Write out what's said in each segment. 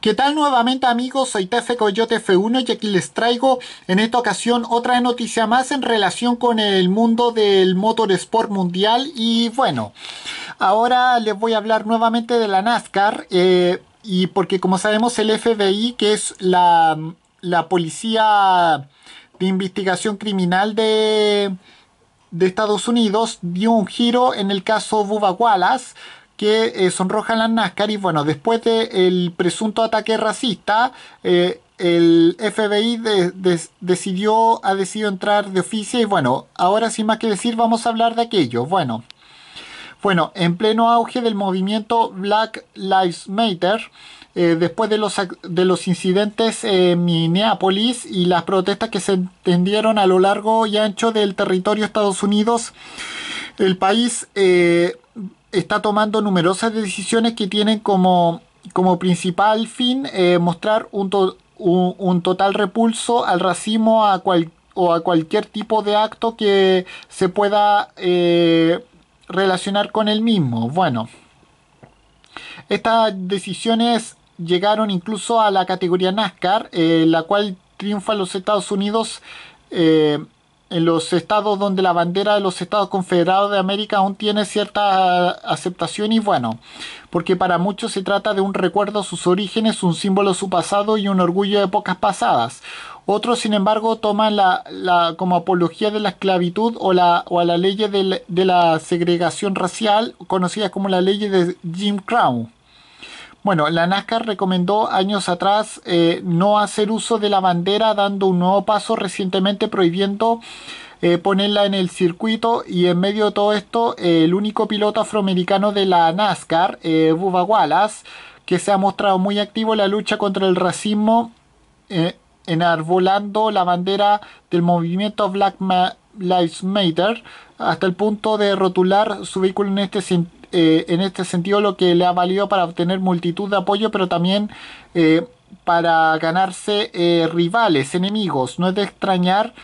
¿Qué tal nuevamente amigos? Soy TF Coyote F1 y aquí les traigo en esta ocasión otra noticia más en relación con el mundo del motorsport mundial y bueno, ahora les voy a hablar nuevamente de la NASCAR eh, y porque como sabemos el FBI que es la, policía de investigación criminal de, de Estados Unidos dio un giro en el caso Bubba Wallace que eh, sonrojan las NASCAR y bueno, después del presunto ataque racista, eh, el FBI decidió, ha decidido entrar de oficio y bueno, ahora sin más que decir vamos a hablar de aquello. Bueno, bueno, en pleno auge del movimiento Black Lives Matter, eh, después de los, de los incidentes en Minneapolis y las protestas que se extendieron a lo largo y ancho del territorio de Estados Unidos, el país está tomando numerosas decisiones que tienen como, como principal fin eh, mostrar un, un, total repulso al racismo a cual, o a cualquier tipo de acto que se pueda eh, relacionar con el mismo. Bueno, estas decisiones llegaron incluso a la categoría NASCAR, en eh, la cual triunfa los Estados Unidos en los estados donde la bandera de los Estados Confederados de América aún tiene cierta aceptación y bueno, porque para muchos se trata de un recuerdo a sus orígenes, un símbolo a su pasado y un orgullo de épocas pasadas. Otros, sin embargo, toman la, como apología de la esclavitud o, la, a la ley de, de la segregación racial, conocida como la ley de Jim Crow. Bueno, la NASCAR recomendó años atrás eh, no hacer uso de la bandera, dando un nuevo paso recientemente prohibiendo eh, ponerla en el circuito y en medio de todo esto el único piloto afroamericano de la NASCAR, eh, Bubba Wallace, que se ha mostrado muy activo en la lucha contra el racismo, enarbolando la bandera del movimiento Black Lives Matter hasta el punto de rotular su vehículo en este sentido eh, en este sentido lo que le ha valido para obtener multitud de apoyo, pero también eh, para ganarse eh, rivales, enemigos. No es de extrañar,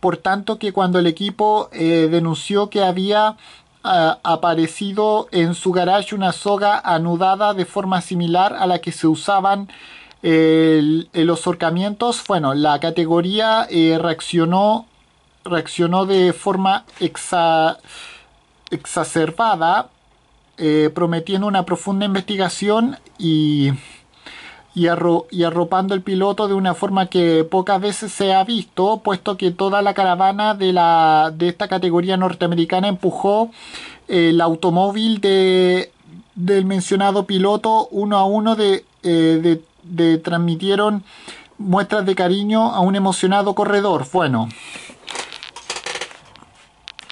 por tanto, que cuando el equipo denunció que había ah, aparecido en su garage una soga anudada de forma similar a la que se usaban el, los horcamientos, bueno, la categoría reaccionó reaccionó de forma exa exacerbada, eh, prometiendo una profunda investigación y, y, arropando el piloto de una forma que pocas veces se ha visto, puesto que toda la caravana de, esta categoría norteamericana empujó eh, el automóvil del mencionado piloto uno a uno eh, de, transmitieron muestras de cariño a un emocionado corredor. Bueno.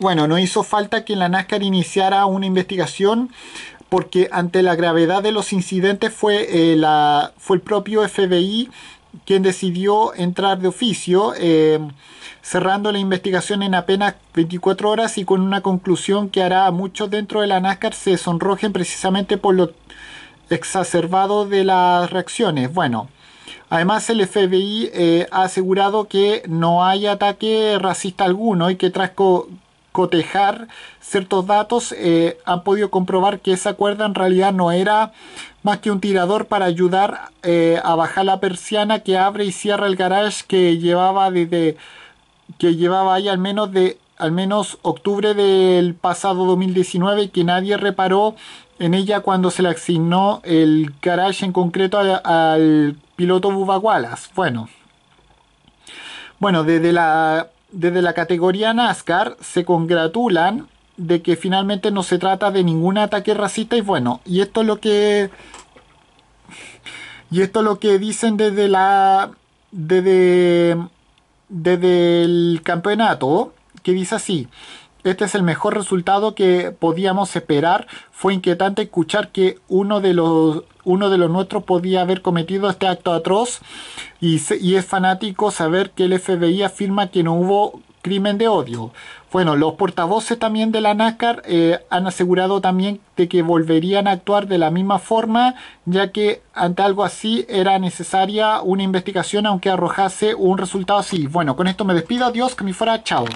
Bueno, no hizo falta que la NASCAR iniciara una investigación porque ante la gravedad de los incidentes fue, eh, la, fue el propio FBI quien decidió entrar de oficio, eh, cerrando la investigación en apenas 24 horas y con una conclusión que hará a muchos dentro de la NASCAR se sonrojen precisamente por lo exacerbado de las reacciones. Bueno, además el FBI eh, ha asegurado que no hay ataque racista alguno y que trasco cotejar ciertos datos, eh, han podido comprobar que esa cuerda en realidad no era más que un tirador para ayudar eh, a bajar la persiana que abre y cierra el garage que llevaba desde que llevaba ahí al menos de al menos octubre del pasado 2019 que nadie reparó en ella cuando se le asignó el garage en concreto al, piloto Bubagualas Bueno, bueno, desde la desde la categoría NASCAR se congratulan de que finalmente no se trata de ningún ataque racista y bueno, y esto es lo que y esto es lo que dicen desde la desde desde el campeonato que dice así este es el mejor resultado que podíamos esperar. Fue inquietante escuchar que uno de los, uno de los nuestros podía haber cometido este acto atroz y, es fanático saber que el FBI afirma que no hubo crimen de odio. Bueno, los portavoces también de la NASCAR eh, han asegurado también de que volverían a actuar de la misma forma, ya que ante algo así era necesaria una investigación aunque arrojase un resultado así. Bueno, con esto me despido. Adiós, que me fuera. Chao.